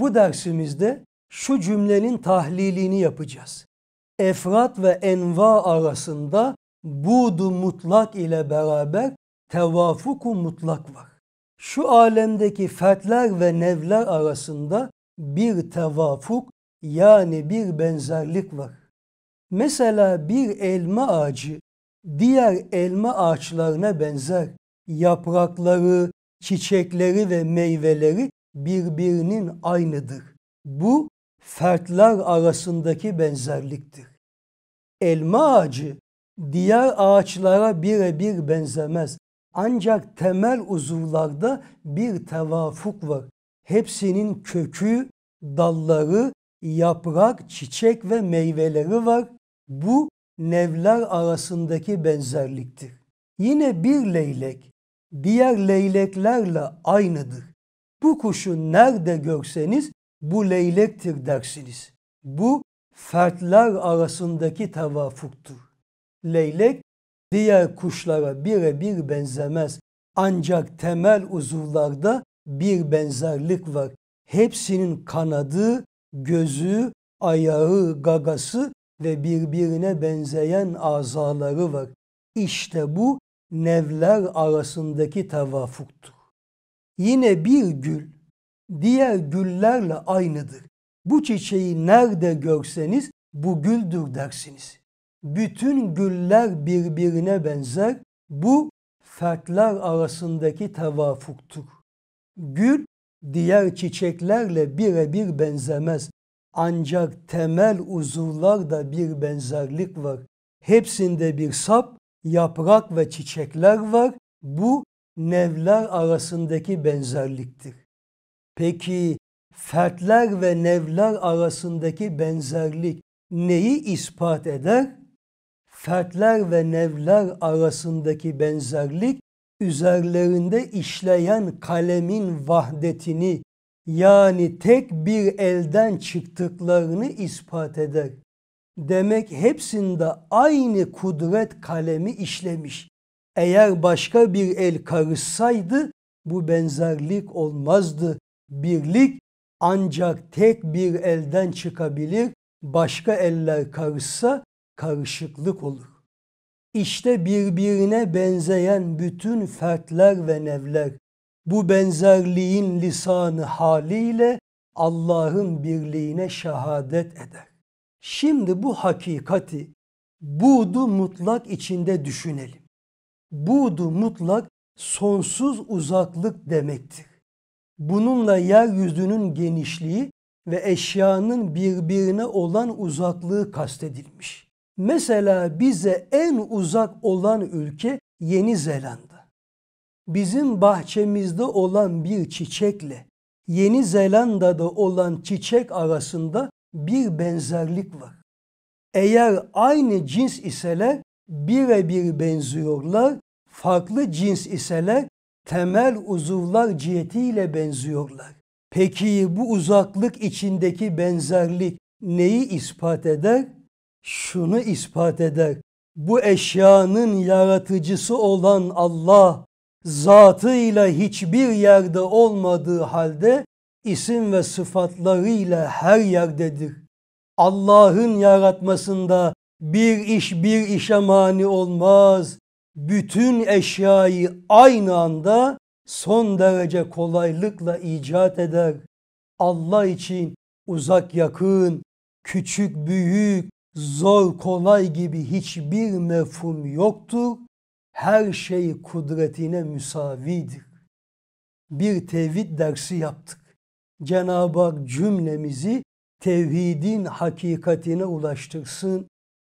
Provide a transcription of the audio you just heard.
bu dersimizde şu cümlenin tahlilini yapacağız. Efrat ve enva arasında budu mutlak ile beraber tevafuku mutlak var. Şu alemdeki fertler ve nevler arasında bir tevafuk yani bir benzerlik var. Mesela bir elma ağacı diğer elma ağaçlarına benzer. Yaprakları, çiçekleri ve meyveleri birbirinin aynıdır. Bu fertler arasındaki benzerliktir. Elma ağacı diğer ağaçlara birebir benzemez. Ancak temel uzuvlarda bir tevafuk var. Hepsinin kökü, dalları, yaprak, çiçek ve meyveleri var. Bu nevler arasındaki benzerliktir. Yine bir leylek diğer leyleklerle aynıdır. Bu kuşu nerede görseniz bu leylektir dersiniz. Bu fertler arasındaki tevafuktur. Leylek diğer kuşlara birebir benzemez. Ancak temel uzuvlarda bir benzerlik var. Hepsinin kanadı, gözü, ayağı, gagası ve birbirine benzeyen azaları var. İşte bu nevler arasındaki tevafuktur. Yine bir gül diğer güllerle aynıdır. Bu çiçeği nerede görseniz bu güldür dersiniz. Bütün güller birbirine benzer. Bu fertler arasındaki tevafuktur. Gül diğer çiçeklerle birebir benzemez. Ancak temel uzuvlarda bir benzerlik var. Hepsinde bir sap, yaprak ve çiçekler var. Bu nevler arasındaki benzerliktir. Peki fertler ve nevler arasındaki benzerlik neyi ispat eder? Fertler ve nevler arasındaki benzerlik üzerlerinde işleyen kalemin vahdetini yani tek bir elden çıktıklarını ispat eder. Demek hepsinde aynı kudret kalemi işlemiş. Eğer başka bir el karışsaydı bu benzerlik olmazdı. Birlik ancak tek bir elden çıkabilir. Başka eller karışsa karışıklık olur. İşte birbirine benzeyen bütün fertler ve nevler bu benzerliğin lisanı haliyle Allah'ın birliğine şehadet eder. Şimdi bu hakikati budu mutlak içinde düşünelim budu mutlak sonsuz uzaklık demektir. Bununla yeryüzünün genişliği ve eşyanın birbirine olan uzaklığı kastedilmiş. Mesela bize en uzak olan ülke Yeni Zelanda. Bizim bahçemizde olan bir çiçekle Yeni Zelanda'da olan çiçek arasında bir benzerlik var. Eğer aynı cins iseler birebir benziyorlar. Farklı cins iseler temel uzuvlar cihetiyle benziyorlar. Peki bu uzaklık içindeki benzerlik neyi ispat eder? Şunu ispat eder. Bu eşyanın yaratıcısı olan Allah zatıyla hiçbir yerde olmadığı halde isim ve sıfatlarıyla her yerdedir. Allah'ın yaratmasında bir iş bir işe mani olmaz. Bütün eşyayı aynı anda son derece kolaylıkla icat eder. Allah için uzak yakın, küçük büyük, zor kolay gibi hiçbir mefhum yoktur. Her şey kudretine müsavidir. Bir tevhid dersi yaptık. Cenab-ı Hak cümlemizi tevhidin hakikatine ulaştırsın.